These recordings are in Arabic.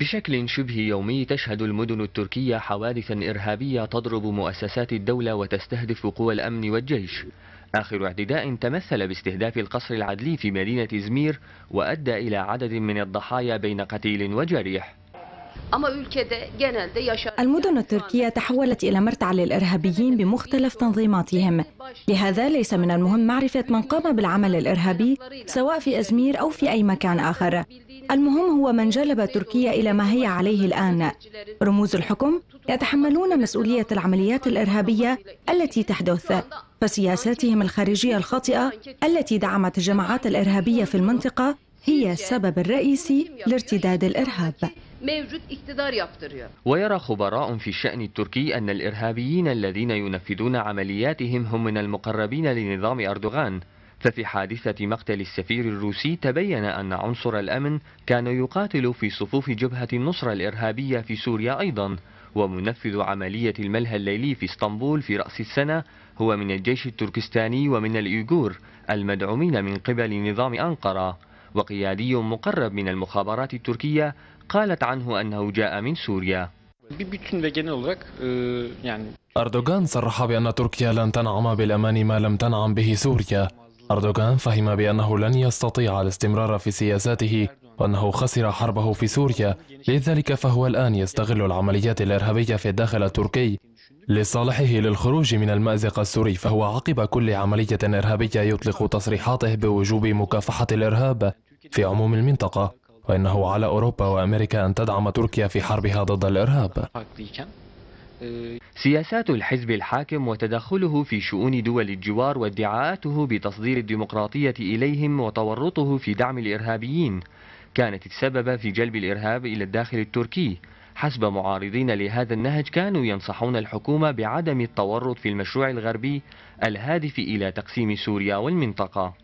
بشكل شبه يومي تشهد المدن التركية حوادثا إرهابية تضرب مؤسسات الدولة وتستهدف قوى الأمن والجيش آخر اعتداء تمثل باستهداف القصر العدلي في مدينة إزمير وأدى إلى عدد من الضحايا بين قتيل وجريح المدن التركية تحولت إلى مرتع للإرهابيين بمختلف تنظيماتهم لهذا ليس من المهم معرفة من قام بالعمل الإرهابي سواء في أزمير أو في أي مكان آخر المهم هو من جلب تركيا إلى ما هي عليه الآن رموز الحكم يتحملون مسؤولية العمليات الإرهابية التي تحدث فسياساتهم الخارجية الخاطئة التي دعمت الجماعات الإرهابية في المنطقة هي السبب الرئيسي لارتداد الإرهاب ويرى خبراء في الشأن التركي أن الإرهابيين الذين ينفذون عملياتهم هم من المقربين لنظام أردوغان ففي حادثة مقتل السفير الروسي تبين أن عنصر الأمن كان يقاتل في صفوف جبهة النصرة الإرهابية في سوريا أيضا ومنفذ عملية الملهى الليلي في اسطنبول في رأس السنة هو من الجيش التركستاني ومن الإيغور المدعومين من قبل نظام أنقرة وقيادي مقرب من المخابرات التركية قالت عنه أنه جاء من سوريا أه، يعني أردوغان صرح بأن تركيا لن تنعم بالأمان ما لم تنعم به سوريا أردوغان فهم بأنه لن يستطيع الاستمرار في سياساته وأنه خسر حربه في سوريا لذلك فهو الآن يستغل العمليات الإرهابية في الداخل التركي لصالحه للخروج من المأزق السوري فهو عقب كل عملية إرهابية يطلق تصريحاته بوجوب مكافحة الإرهاب في عموم المنطقة وإنه على أوروبا وأمريكا أن تدعم تركيا في حربها ضد الإرهاب سياسات الحزب الحاكم وتدخله في شؤون دول الجوار وادعاءاته بتصدير الديمقراطية إليهم وتورطه في دعم الإرهابيين كانت السبب في جلب الإرهاب إلى الداخل التركي حسب معارضين لهذا النهج كانوا ينصحون الحكومة بعدم التورط في المشروع الغربي الهادف إلى تقسيم سوريا والمنطقة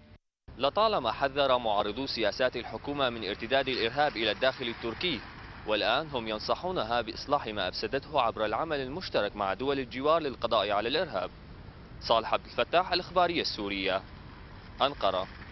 لطالما حذر معارضو سياسات الحكومة من ارتداد الإرهاب إلى الداخل التركي والآن هم ينصحونها بإصلاح ما أفسدته عبر العمل المشترك مع دول الجوار للقضاء على الإرهاب صالح عبد الفتاح الإخبارية السورية أنقرة